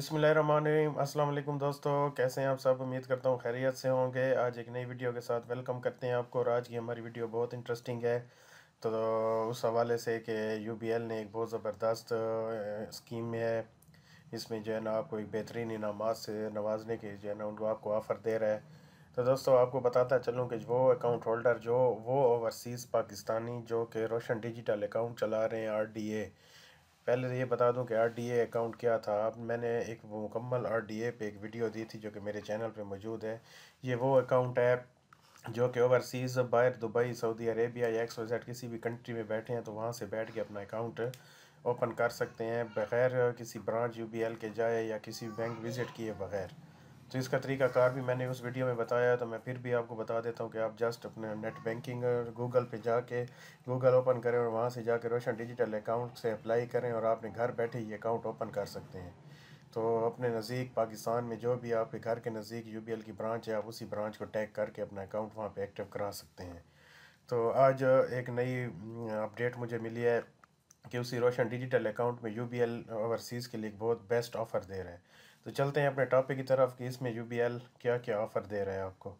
अस्सलाम वालेकुम दोस्तों कैसे हैं आप सब उम्मीद करता हूँ खैरियत से होंगे आज एक नई वीडियो के साथ वेलकम करते हैं आपको और आज की हमारी वीडियो बहुत इंटरेस्टिंग है तो उस हवाले से कि यू बी एल ने एक बहुत ज़बरदस्त स्कीम में है इसमें जो है ना आपको एक बेहतरीन इनाम से नवाजने के जो है ना उनको आपको ऑफ़र दे रहा है तो दोस्तों आपको बताता चलूँ कि वो अकाउंट होल्डर जो वो ओवरसीज़ पाकिस्तानी जो कि रोशन डिजिटल अकाउंट चला रहे हैं आर डी ए पहले तो ये बता दूं कि आरडीए अकाउंट क्या था अब मैंने एक मुकम्मल आरडीए पे एक वीडियो दी थी जो कि मेरे चैनल पे मौजूद है ये वो अकाउंट है जो कि ओवरसीज़ बाहर दुबई सऊदी अरेबिया या एक्स वजैट किसी भी कंट्री में बैठे हैं तो वहाँ से बैठ के अपना अकाउंट ओपन कर सकते हैं बग़ैर किसी ब्रांच यू के जाए या किसी बैंक विज़िट किए बग़ैर तो इसका तरीकाकार भी मैंने उस वीडियो में बताया तो मैं फिर भी आपको बता देता हूँ कि आप जस्ट अपने नेट बैंकिंग और गूगल पे जाके गूगल ओपन करें और वहाँ से जाके रोशन डिजिटल अकाउंट से अप्लाई करें और आपने घर बैठे ही अकाउंट ओपन कर सकते हैं तो अपने नज़दीक पाकिस्तान में जो भी आपके घर के नज़दीक यू की ब्रांच है आप उसी ब्रांच को टैग करके अपना अकाउंट वहाँ पर एक्टिव करा सकते हैं तो आज एक नई अपडेट मुझे मिली है कि उसी रोशन डिजिटल अकाउंट में यू बी ओवरसीज़ के लिए बहुत बेस्ट ऑफ़र दे रहे हैं तो चलते हैं अपने टॉपिक की तरफ कि इसमें यू क्या क्या ऑफ़र दे रहे हैं आपको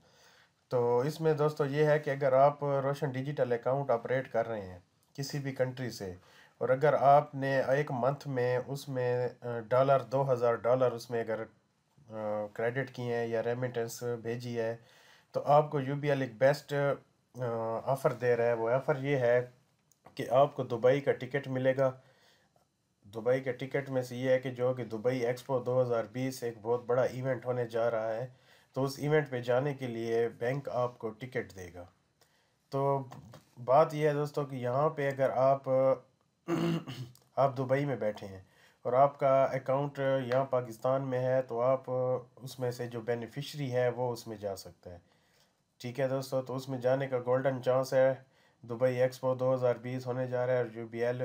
तो इसमें दोस्तों ये है कि अगर आप रोशन डिजिटल अकाउंट ऑपरेट कर रहे हैं किसी भी कंट्री से और अगर आपने एक मंथ में उसमें डॉलर दो हज़ार डॉलर उसमें अगर क्रेडिट किए हैं या रेमिटेंस भेजी है तो आपको यू बी एल एक बेस्ट ऑफ़र दे रहा है वो ऑफ़र ये है कि आपको दुबई का टिकट मिलेगा दुबई के टिकट में से ये है कि जो कि दुबई एक्सपो 2020 एक बहुत बड़ा इवेंट होने जा रहा है तो उस इवेंट पे जाने के लिए बैंक आपको टिकट देगा तो बात यह है दोस्तों कि यहाँ पे अगर आप आप दुबई में बैठे हैं और आपका अकाउंट यहाँ पाकिस्तान में है तो आप उसमें से जो बेनिफिशरी है वो उसमें जा सकता है ठीक है दोस्तों तो उसमें जाने का गोल्डन चांस है दुबई एक्सपो 2020 होने जा रहा है और जो बी एल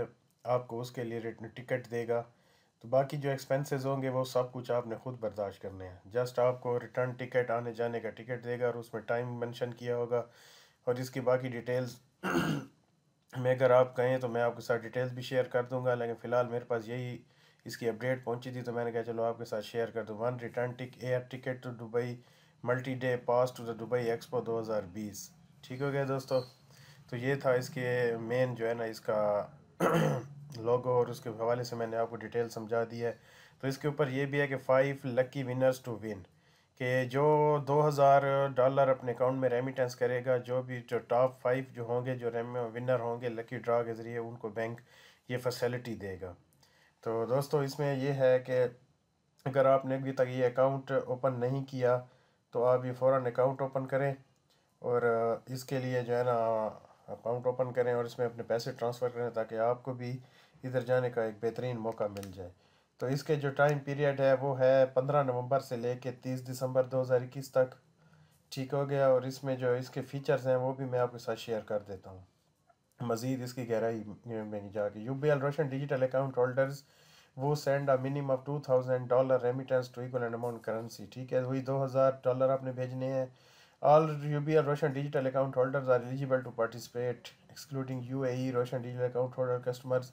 आपको उसके लिए रिटर्न टिकट देगा तो बाकी जो एक्सपेंसेस होंगे वो सब कुछ आपने ख़ुद बर्दाश्त करने हैं जस्ट आपको रिटर्न टिकट आने जाने का टिकट देगा और उसमें टाइम मेंशन किया होगा और इसकी बाकी डिटेल्स में अगर आप कहें तो मैं आपके साथ डिटेल्स भी शेयर कर दूंगा लेकिन फ़िलहाल मेरे पास यही इसकी अपडेट पहुंची थी तो मैंने कहा चलो आपके साथ शेयर कर दूँ वन रिटर्न टिक air ticket to Dubai multi day pass to the Dubai Expo दो ठीक हो गया दोस्तों तो ये था इसके मेन जो है ना इसका लोगो और उसके हवाले से मैंने आपको डिटेल समझा दी है तो इसके ऊपर ये भी है कि five lucky winners to win कि जो दो हज़ार डॉलर अपने अकाउंट में रेमिटेंस करेगा जो भी जो टॉप फाइव जो होंगे जो रेम विनर होंगे लकी ड्रा के ज़रिए उनको बैंक ये फैसिलिटी देगा तो दोस्तों इसमें ये है कि अगर आपने अभी तक ये अकाउंट ओपन नहीं किया तो आप ये फ़ौर अकाउंट ओपन करें और इसके लिए जो है ना अकाउंट ओपन करें और इसमें अपने पैसे ट्रांसफ़र करें ताकि आपको भी इधर जाने का एक बेहतरीन मौका मिल जाए तो इसके जो टाइम पीरियड है वो है पंद्रह नवंबर से ले कर तीस दिसंबर दो हज़ार इक्कीस तक ठीक हो गया और इसमें जो इसके फ़ीचर्स हैं वो भी मैं आपके साथ शेयर कर देता हूँ मज़ीद इसकी गहराई में जाके U B L Roshan digital account holders वो send a minimum of two thousand dollar remittance to equal and amount currency ठीक है वही दो हज़ार डॉलर आपने भेजने हैं All UBL Russian digital account holders are eligible to participate, excluding UAE Russian digital account holder customers.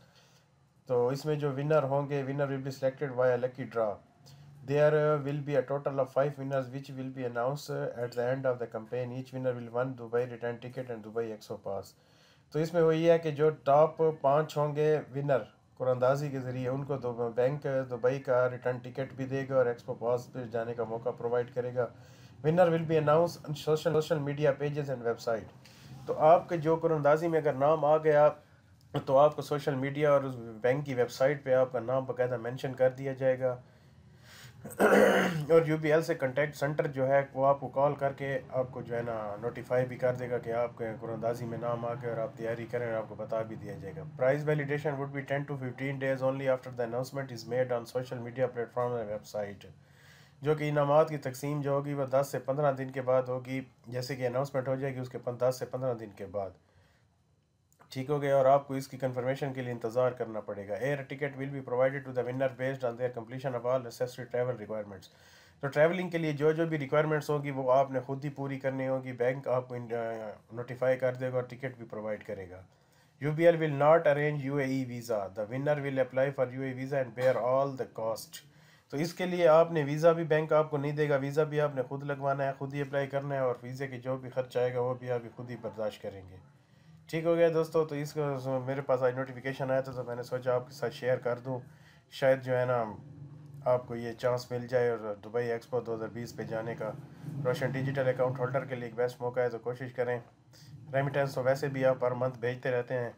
तो इसमें जो विनर होंगे winner will be selected by lucky draw there will be a total of five winners which will be announce at the end of the campaign each winner will won Dubai return ticket and Dubai expo pass तो इसमें वही है कि जो top पाँच होंगे winner कुरानंदाजी के ज़रिए उनको दो बैंक दुबई uh, का रिटर्न टिकट भी देगा और एक्सपो पास पे जाने का मौका प्रोवाइड करेगा winner will be announce social social media pages and website तो आपके जो करंदाजी में अगर नाम आ गया तो आपको सोशल मीडिया और उस बैंक की वेबसाइट पे आपका नाम बाकायदा मेंशन कर दिया जाएगा और यू से कंटेक्ट सेंटर जो है वो आपको कॉल करके आपको जो है ना नोटिफाई भी कर देगा कि आपके कुरंदाजी में नाम आ और आप तैयारी करें और आपको बता भी दिया जाएगा prize validation would be ten to fifteen days only after the announcement is made on social media platform and website जो कि इनामत की तकसीम जो होगी वह दस से पंद्रह दिन के बाद होगी जैसे कि अनाउंसमेंट हो जाएगी उसके दस से पंद्रह दिन के बाद ठीक हो गया और आपको इसकी कंफर्मेशन के लिए इंतजार करना पड़ेगा air ticket will be provided to the winner based on their completion of all necessary travel requirements तो ट्रैवलिंग के लिए जो जो भी रिक्वायरमेंट्स होगी वो आपने खुद ही पूरी करनी होगी बैंक आपको नोटिफाई कर देगा और टिकट भी प्रोवाइड करेगा U B L will not arrange you a visa the winner will apply for you a visa and bear all the cost तो इसके लिए आपने वीज़ा भी बैंक आपको नहीं देगा वीज़ा भी आपने खुद लगवाना है खुद ही अप्लाई करना है और वीज़े की जो भी खर्च आएगा वो भी आप खुद ही बर्दाश्त करेंगे ठीक हो गया दोस्तों तो इसको मेरे पास आज नोटिफिकेशन आया था तो मैंने सोचा आपके साथ शेयर कर दूँ शायद जो है ना आपको ये चांस मिल जाए और दुबई एक्सपो 2020 पे जाने का रोशन डिजिटल अकाउंट होल्डर के लिए एक बेस्ट मौका है तो कोशिश करें रेमिटेंस तो वैसे भी आप पर मंथ भेजते रहते हैं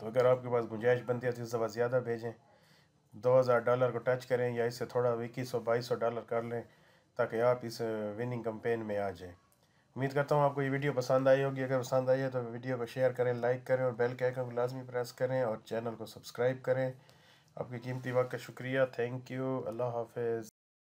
तो अगर आपके पास गुंजाइश बनती है तो इससे ज़्यादा भेजें 2000 डॉलर को टच करें या इससे थोड़ा इक्कीस सौ बाईस सौ डॉलर कर लें ताकि आप इस विनिंग कंपेन में आ जाएं उम्मीद करता हूँ आपको ये वीडियो पसंद आई होगी अगर पसंद आई है तो वीडियो को शेयर करें लाइक करें और बेल के आइकन को लाजमी प्रेस करें और चैनल को सब्सक्राइब करें आपके कीमती वक्त का शुक्रिया थैंक यू अल्लाह हाफिज़